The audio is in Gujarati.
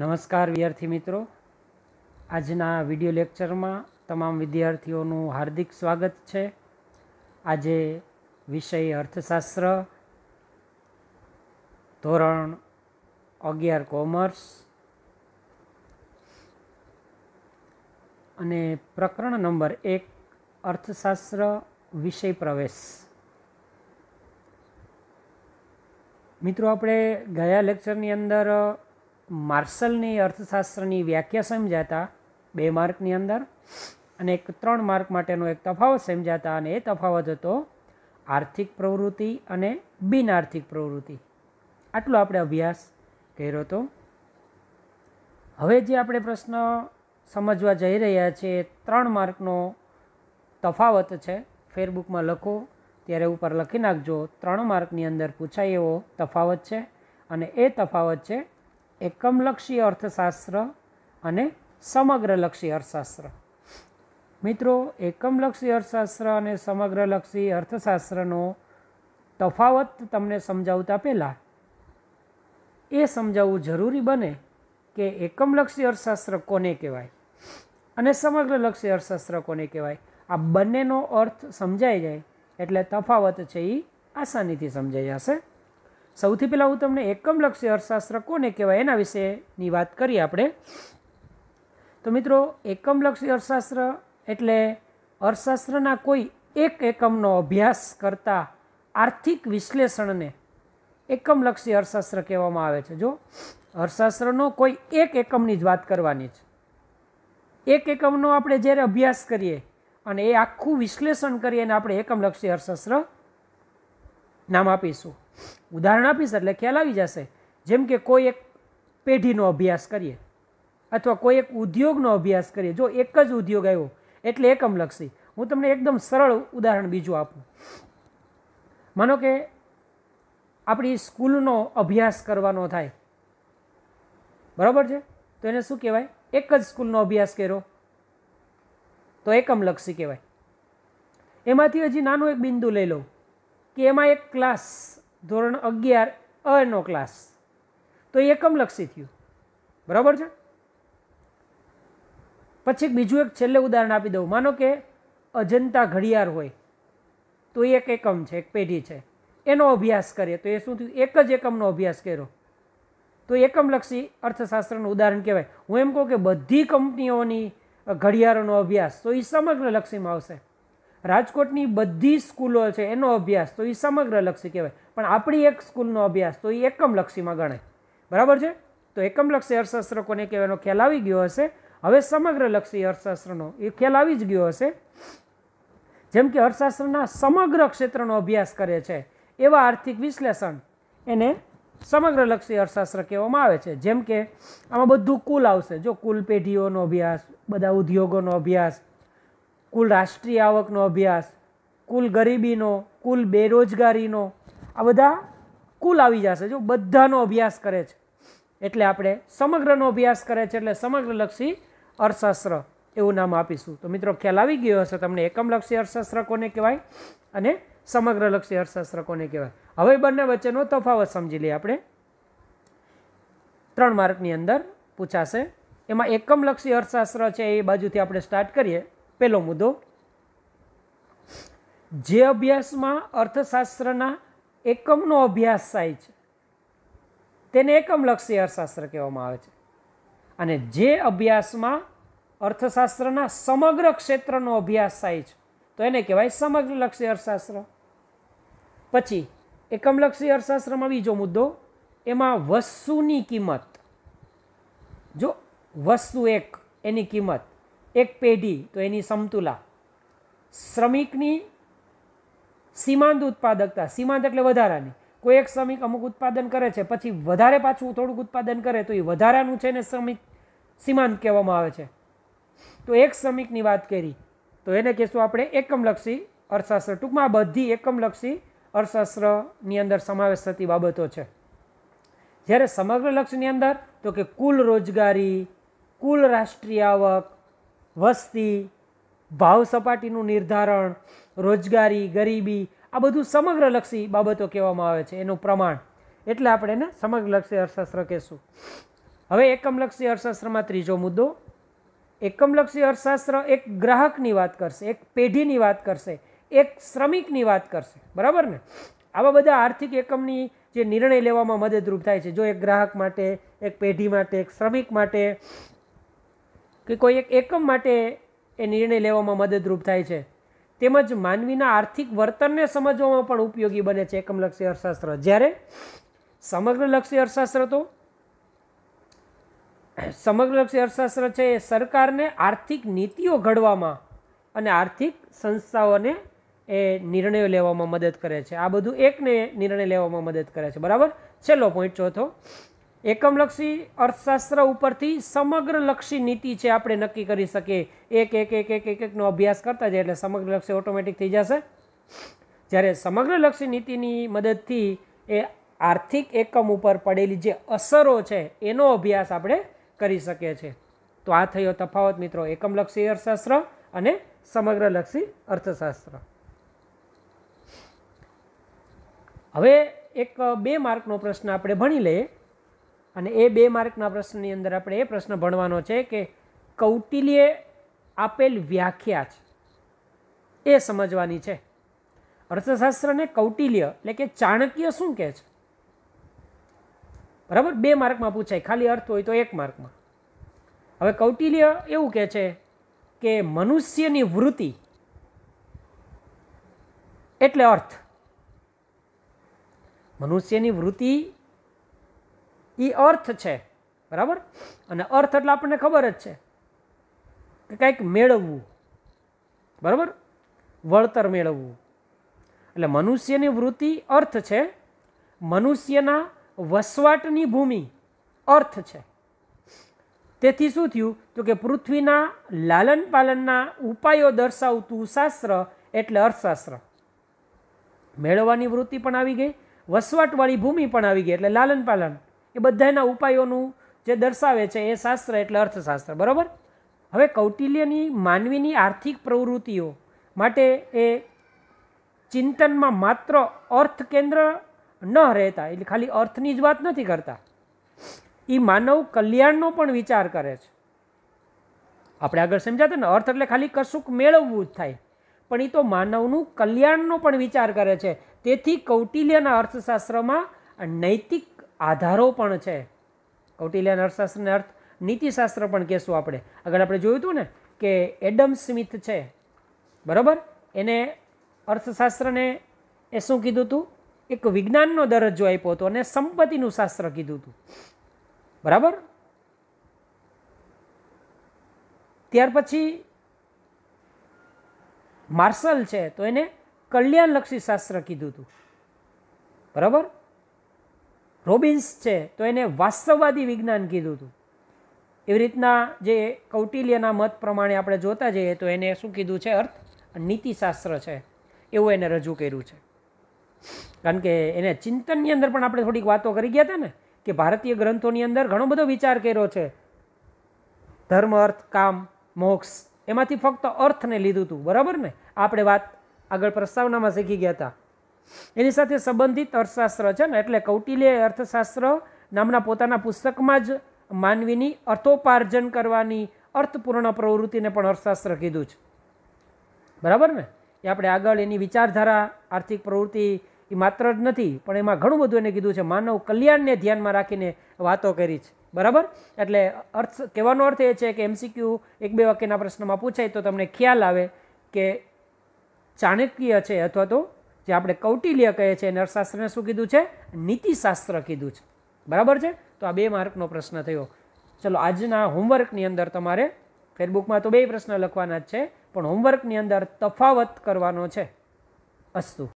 નમસ્કાર વિદ્યાર્થી મિત્રો આજના વિડિયો લેક્ચરમાં તમામ વિદ્યાર્થીઓનું હાર્દિક સ્વાગત છે આજે વિષય અર્થશાસ્ત્ર ધોરણ અગિયાર કોમર્સ અને પ્રકરણ નંબર એક અર્થશાસ્ત્ર વિષય પ્રવેશ મિત્રો આપણે ગયા લેક્ચરની અંદર માર્શલની અર્થશાસ્ત્રની વ્યાખ્યા સમજાતા બે માર્કની અંદર અને એક ત્રણ માર્ક માટેનો એક તફાવત સમજાતા અને એ તફાવત હતો આર્થિક પ્રવૃત્તિ અને બિન આર્થિક પ્રવૃત્તિ આટલો આપણે અભ્યાસ કર્યો હતો હવે જે આપણે પ્રશ્ન સમજવા જઈ રહ્યા છીએ ત્રણ માર્કનો તફાવત છે ફેરબુકમાં લખો ત્યારે ઉપર લખી નાખજો ત્રણ માર્કની અંદર પૂછાય એવો તફાવત છે અને એ તફાવત છે એકમલક્ષી અર્થશાસ્ત્ર અને સમગ્રલક્ષી અર્થશાસ્ત્ર મિત્રો એકમલક્ષી અર્થશાસ્ત્ર અને સમગ્રલક્ષી અર્થશાસ્ત્રનો તફાવત તમને સમજાવતા પહેલાં એ સમજાવવું જરૂરી બને કે એકમલક્ષી અર્થશાસ્ત્ર કોને કહેવાય અને સમગ્રલક્ષી અર્થશાસ્ત્ર કોને કહેવાય આ બંનેનો અર્થ સમજાઈ જાય એટલે તફાવત છે એ આસાનીથી સમજાઈ જશે સૌથી પહેલાં હું તમને એકમલક્ષી અર્થશાસ્ત્ર કોને કહેવાય એના વિશેની વાત કરીએ આપણે તો મિત્રો એકમલક્ષી અર્થશાસ્ત્ર એટલે અર્થશાસ્ત્રના કોઈ એક એકમનો અભ્યાસ કરતા આર્થિક વિશ્લેષણને એકમલક્ષી અર્થશાસ્ત્ર કહેવામાં આવે છે જો અર્થશાસ્ત્રનો કોઈ એક એકમની જ વાત કરવાની છે એક એકમનો આપણે જ્યારે અભ્યાસ કરીએ અને એ આખું વિશ્લેષણ કરીએ અને આપણે એકમલક્ષી અર્થશાસ્ત્ર નામ આપીશું ઉદાહરણ આપીશ એટલે ખ્યાલ આવી જશે જેમ કે કોઈ એક પેઢીનો અભ્યાસ કરીએ અથવા કોઈ એક ઉદ્યોગનો અભ્યાસ કરીએ જો એક જ ઉદ્યોગ આવ્યો એટલે એકમલક્ષી હું તમને એકદમ સરળ ઉદાહરણ બીજું આપું માનો કે આપણી સ્કૂલનો અભ્યાસ કરવાનો થાય બરાબર છે તો એને શું કહેવાય એક જ સ્કૂલનો અભ્યાસ કર્યો તો એકમલક્ષી કહેવાય એમાંથી હજી નાનું એક બિંદુ લઈ લઉં કે એમાં એક ક્લાસ ધોરણ અગિયાર અનો ક્લાસ તો એ એકમલક્ષી થયું બરાબર છે પછી બીજું એક છેલ્લે ઉદાહરણ આપી દઉં માનો કે અજંતા ઘડિયાળ હોય તો એક એકમ છે એક પેઢી છે એનો અભ્યાસ કરીએ તો એ શું થયું એક જ એકમનો અભ્યાસ કર્યો તો એકમલક્ષી અર્થશાસ્ત્રનું ઉદાહરણ કહેવાય હું એમ કહું કે બધી કંપનીઓની ઘડિયાળોનો અભ્યાસ તો એ સમગ્ર લક્ષીમાં આવશે રાજકોટની બધી સ્કૂલો છે એનો અભ્યાસ તો એ સમગ્રલક્ષી કહેવાય પણ આપણી એક સ્કૂલનો અભ્યાસ તો એ એકમલક્ષીમાં ગણાય બરાબર છે તો એકમલક્ષી અર્થશાસ્ત્ર કોને કહેવાનો ખ્યાલ આવી ગયો હશે હવે સમગ્રલક્ષી અર્થશાસ્ત્રનો એ ખ્યાલ આવી જ ગયો હશે જેમ કે અર્થશાસ્ત્રના સમગ્ર ક્ષેત્રનો અભ્યાસ કરે છે એવા આર્થિક વિશ્લેષણ એને સમગ્રલક્ષી અર્થશાસ્ત્ર કહેવામાં આવે છે જેમ કે આમાં બધું કુલ આવશે જો કુલ પેઢીઓનો અભ્યાસ બધા ઉદ્યોગોનો અભ્યાસ કુલ રાષ્ટ્રીય આવકનો અભ્યાસ કુલ ગરીબીનો કુલ બેરોજગારીનો આ બધા કુલ આવી જશે જો બધાનો અભ્યાસ કરે છે એટલે આપણે સમગ્રનો અભ્યાસ કરે છે એટલે સમગ્રલક્ષી અર્થશાસ્ત્ર એવું નામ આપીશું તો મિત્રો ખ્યાલ આવી ગયો હશે તમને એકમલક્ષી અર્થશાસ્ત્ર કોને કહેવાય અને સમગ્રલક્ષી અર્થશાસ્ત્ર કોને કહેવાય હવે બંને વચ્ચેનો તફાવત સમજી લઈએ આપણે ત્રણ માર્કની અંદર પૂછાશે એમાં એકમલક્ષી અર્થશાસ્ત્ર છે એ બાજુથી આપણે સ્ટાર્ટ કરીએ પહેલો મુદ્દો જે અભ્યાસમાં અર્થશાસ્ત્રના એકમનો અભ્યાસ થાય છે તેને એકમલક્ષી અર્થશાસ્ત્ર કહેવામાં આવે છે અને જે અભ્યાસમાં અર્થશાસ્ત્રના સમગ્ર ક્ષેત્રનો અભ્યાસ થાય છે તો એને કહેવાય સમગ્રલક્ષી અર્થશાસ્ત્ર પછી એકમલક્ષી અર્થશાસ્ત્રમાં બીજો મુદ્દો એમાં વસ્તુની કિંમત જો વસ્તુ એક એની કિંમત એક પેઢી તો એની સમતુલા શ્રમિકની સીમાંત ઉત્પાદકતા સીમાંત એટલે વધારાની કોઈ એક શ્રમિક અમુક ઉત્પાદન કરે છે પછી વધારે પાછું થોડુંક ઉત્પાદન કરે તો એ વધારાનું છે ને શ્રમિક સીમાંત કહેવામાં આવે છે તો એક શ્રમિકની વાત કરી તો એને કહેશું આપણે એકમલક્ષી અર્થશાસ્ત્ર ટૂંકમાં આ બધી એકમલક્ષી અર્થશાસ્ત્રની અંદર સમાવેશ થતી બાબતો છે જ્યારે સમગ્ર લક્ષ્યની અંદર તો કે કુલ રોજગારી કુલ રાષ્ટ્રીય આવક વસ્તી ભાવ સપાટીનું નિર્ધારણ રોજગારી ગરીબી આ બધું સમગ્રલક્ષી બાબતો કહેવામાં આવે છે એનું પ્રમાણ એટલે આપણે એને સમગ્રલક્ષી અર્થશાસ્ત્ર કહેશું હવે એકમલક્ષી અર્થશાસ્ત્રમાં ત્રીજો મુદ્દો એકમલક્ષી અર્થશાસ્ત્ર એક ગ્રાહકની વાત કરશે એક પેઢીની વાત કરશે એક શ્રમિકની વાત કરશે બરાબર ને આવા બધા આર્થિક એકમની જે નિર્ણય લેવામાં મદદરૂપ થાય છે જો એક ગ્રાહક માટે એક પેઢી માટે એક શ્રમિક માટે કે કોઈ એક એકમ માટે એ નિર્ણય લેવામાં મદદરૂપ થાય છે તેમજ માનવીના આર્થિક વર્તનને સમજવામાં પણ ઉપયોગી બને છે એકમલક્ષી અર્થશાસ્ત્ર જ્યારે સમગ્રલક્ષી અર્થશાસ્ત્ર તો સમગ્રલક્ષી અર્થશાસ્ત્ર છે એ સરકારને આર્થિક નીતિઓ ઘડવામાં અને આર્થિક સંસ્થાઓને એ નિર્ણયો લેવામાં મદદ કરે છે આ બધું એકને નિર્ણય લેવામાં મદદ કરે છે બરાબર છેલ્લો પોઈન્ટ ચોથો એકમલક્ષી અર્થશાસ્ત્ર ઉપરથી સમગ્રલક્ષી નીતિ છે આપણે નક્કી કરી શકીએ એક એક એક એક એક એકનો અભ્યાસ કરતા જાય એટલે સમગ્રલક્ષી ઓટોમેટિક થઈ જશે જ્યારે સમગ્રલક્ષી નીતિની મદદથી એ આર્થિક એકમ ઉપર પડેલી જે અસરો છે એનો અભ્યાસ આપણે કરી શકીએ છીએ તો આ થયો તફાવત મિત્રો એકમલક્ષી અર્થશાસ્ત્ર અને સમગ્રલક્ષી અર્થશાસ્ત્ર હવે એક બે માર્કનો પ્રશ્ન આપણે ભણી લઈએ અને એ બે માર્કના પ્રશ્નની અંદર આપણે એ પ્રશ્ન ભણવાનો છે કે કૌટિલ્યે આપેલ વ્યાખ્યા છે એ સમજવાની છે અર્થશાસ્ત્રને કૌટિલ્ય એટલે કે ચાણક્ય શું કહે છે બરાબર બે માર્કમાં પૂછાય ખાલી અર્થ હોય તો એક માર્કમાં હવે કૌટિલ્ય એવું કહે છે કે મનુષ્યની વૃત્તિ એટલે અર્થ મનુષ્યની વૃત્તિ એ અર્થ છે બરાબર અને અર્થ એટલે આપણને ખબર જ છે કે કંઈક મેળવવું બરાબર વળતર મેળવવું એટલે મનુષ્યની વૃત્તિ અર્થ છે મનુષ્યના વસવાટની ભૂમિ અર્થ છે તેથી શું થયું તો કે પૃથ્વીના લાલન પાલનના ઉપાયો દર્શાવતું શાસ્ત્ર એટલે અર્થશાસ્ત્ર મેળવવાની વૃત્તિ પણ આવી ગઈ વસવાટવાળી ભૂમિ પણ આવી ગઈ એટલે લાલન પાલન એ બધાના ઉપાયોનું જે દર્શાવે છે એ શાસ્ત્ર એટલે અર્થશાસ્ત્ર બરાબર હવે કૌટિલ્યની માનવીની આર્થિક પ્રવૃત્તિઓ માટે એ ચિંતનમાં માત્ર અર્થ કેન્દ્ર ન રહેતા એટલે ખાલી અર્થની જ વાત નથી કરતા એ માનવ કલ્યાણનો પણ વિચાર કરે છે આપણે આગળ સમજાતા ને અર્થ એટલે ખાલી કશુંક મેળવવું જ થાય પણ એ તો માનવનું કલ્યાણનો પણ વિચાર કરે છે તેથી કૌટિલ્યના અર્થશાસ્ત્રમાં નૈતિક આધારો પણ છે કૌટિલ્યાના અર્થશાસ્ત્રને અર્થ નીતિશાસ્ત્ર પણ કહેશું આપણે આગળ આપણે જોયું હતું ને કે એડમ સ્મિથ છે બરાબર એને અર્થશાસ્ત્રને એ શું કીધું હતું એક વિજ્ઞાનનો દરજ્જો આપ્યો હતો અને સંપત્તિનું શાસ્ત્ર કીધું હતું બરાબર ત્યાર પછી માર્શલ છે તો એને કલ્યાણલક્ષી શાસ્ત્ર કીધું હતું બરાબર રોબિન્સ છે તો એને વાસ્તવવાદી વિજ્ઞાન કીધું હતું એવી રીતના જે કૌટિલ્યના મત પ્રમાણે આપણે જોતા જઈએ તો એને શું કીધું છે અર્થ નીતિશાસ્ત્ર છે એવું એને રજૂ કર્યું છે કારણ કે એને ચિંતનની અંદર પણ આપણે થોડીક વાતો કરી ગયા હતા ને કે ભારતીય ગ્રંથોની અંદર ઘણો બધો વિચાર કર્યો છે ધર્મ અર્થ કામ મોક્ષ એમાંથી ફક્ત અર્થને લીધું હતું બરાબર ને આપણે વાત આગળ પ્રસ્તાવનામાં શીખી ગયા હતા એની સાથે સંબંધિત અર્થશાસ્ત્ર છે ને એટલે કૌટિલ્ય અર્થશાસ્ત્ર નામના પોતાના પુસ્તકમાં જ માનવીની અર્થોપાર્જન કરવાની અર્થપૂર્ણ પ્રવૃત્તિને પણ અર્થશાસ્ત્ર કીધું છે બરાબર ને એ આપણે આગળ એની વિચારધારા આર્થિક પ્રવૃત્તિ એ માત્ર જ નથી પણ એમાં ઘણું બધું એને કીધું છે માનવ કલ્યાણને ધ્યાનમાં રાખીને વાતો કરી છે બરાબર એટલે અર્થ કહેવાનો અર્થ એ છે કે એમસીક્યુ એક બે વાક્યના પ્રશ્નમાં પૂછાય તો તમને ખ્યાલ આવે કે ચાણક્ય છે અથવા તો જે આપણે કૌટિલ્ય કહે છે એને અર્થશાસ્ત્રને શું કીધું છે નીતિશાસ્ત્ર કીધું છે બરાબર છે તો આ બે માર્કનો પ્રશ્ન થયો ચલો આજના હોમવર્કની અંદર તમારે ફેરબુકમાં તો બે પ્રશ્ન લખવાના જ છે પણ હોમવર્કની અંદર તફાવત કરવાનો છે અસ્તુ